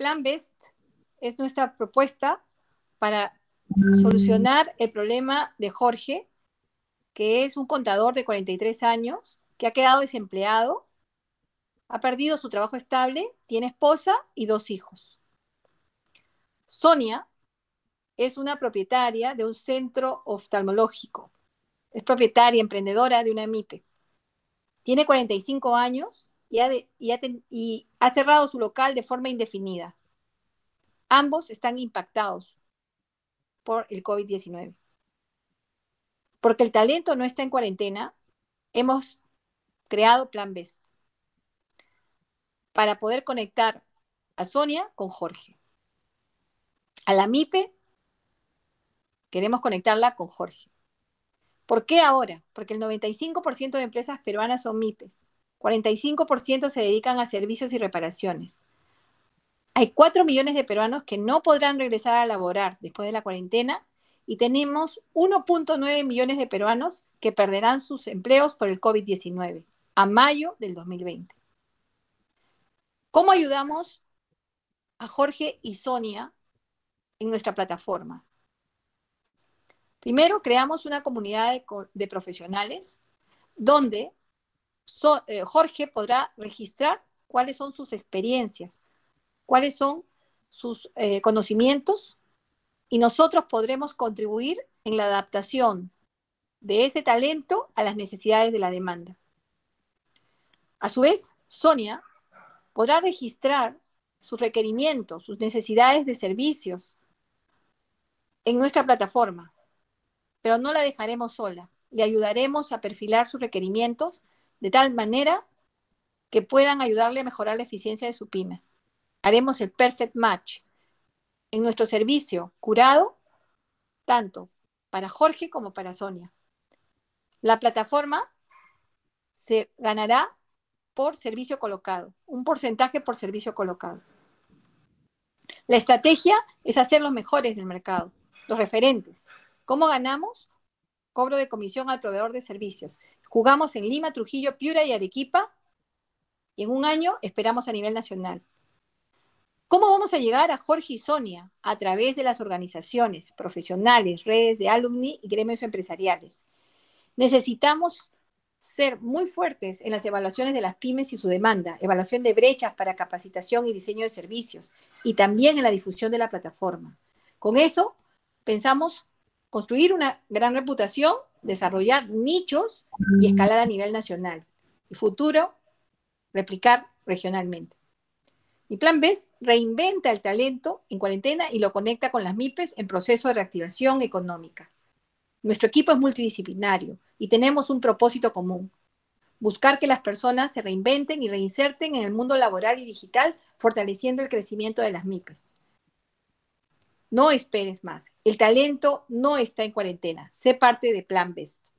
Plan Best es nuestra propuesta para solucionar el problema de Jorge, que es un contador de 43 años, que ha quedado desempleado, ha perdido su trabajo estable, tiene esposa y dos hijos. Sonia es una propietaria de un centro oftalmológico. Es propietaria, emprendedora de una MIPE. Tiene 45 años y ha, cerrado su local de forma indefinida. Ambos están impactados por el COVID-19. Porque el talento no está en cuarentena, hemos creado Plan Best para poder conectar a Sonia con Jorge. A la MIPE queremos conectarla con Jorge. ¿Por qué ahora? Porque el 95% de empresas peruanas son MIPES. 45% se dedican a servicios y reparaciones. Hay 4 millones de peruanos que no podrán regresar a laborar después de la cuarentena y tenemos 1.9 millones de peruanos que perderán sus empleos por el COVID-19 a mayo del 2020. ¿Cómo ayudamos a Jorge y Sonia en nuestra plataforma? Primero, creamos una comunidad de, de profesionales donde eh, Jorge podrá registrar cuáles son sus experiencias, cuáles son sus eh, conocimientos y nosotros podremos contribuir en la adaptación de ese talento a las necesidades de la demanda. A su vez, Sonia podrá registrar sus requerimientos, sus necesidades de servicios en nuestra plataforma, pero no la dejaremos sola. Le ayudaremos a perfilar sus requerimientos de tal manera que puedan ayudarle a mejorar la eficiencia de su pyme. Haremos el perfect match en nuestro servicio curado, tanto para Jorge como para Sonia. La plataforma se ganará por servicio colocado, un porcentaje por servicio colocado. La estrategia es hacer los mejores del mercado, los referentes. ¿Cómo ganamos? cobro de comisión al proveedor de servicios. Jugamos en Lima, Trujillo, Piura y Arequipa y en un año esperamos a nivel nacional. ¿Cómo vamos a llegar a Jorge y Sonia? A través de las organizaciones profesionales, redes de alumni y gremios empresariales. Necesitamos ser muy fuertes en las evaluaciones de las pymes y su demanda, evaluación de brechas para capacitación y diseño de servicios y también en la difusión de la plataforma. Con eso pensamos construir una gran reputación, desarrollar nichos y mm. escalar a nivel nacional. Y futuro, replicar regionalmente. Mi plan B reinventa el talento en cuarentena y lo conecta con las MIPES en proceso de reactivación económica. Nuestro equipo es multidisciplinario y tenemos un propósito común. Buscar que las personas se reinventen y reinserten en el mundo laboral y digital, fortaleciendo el crecimiento de las MIPES. No esperes más. El talento no está en cuarentena. Sé parte de Plan Best.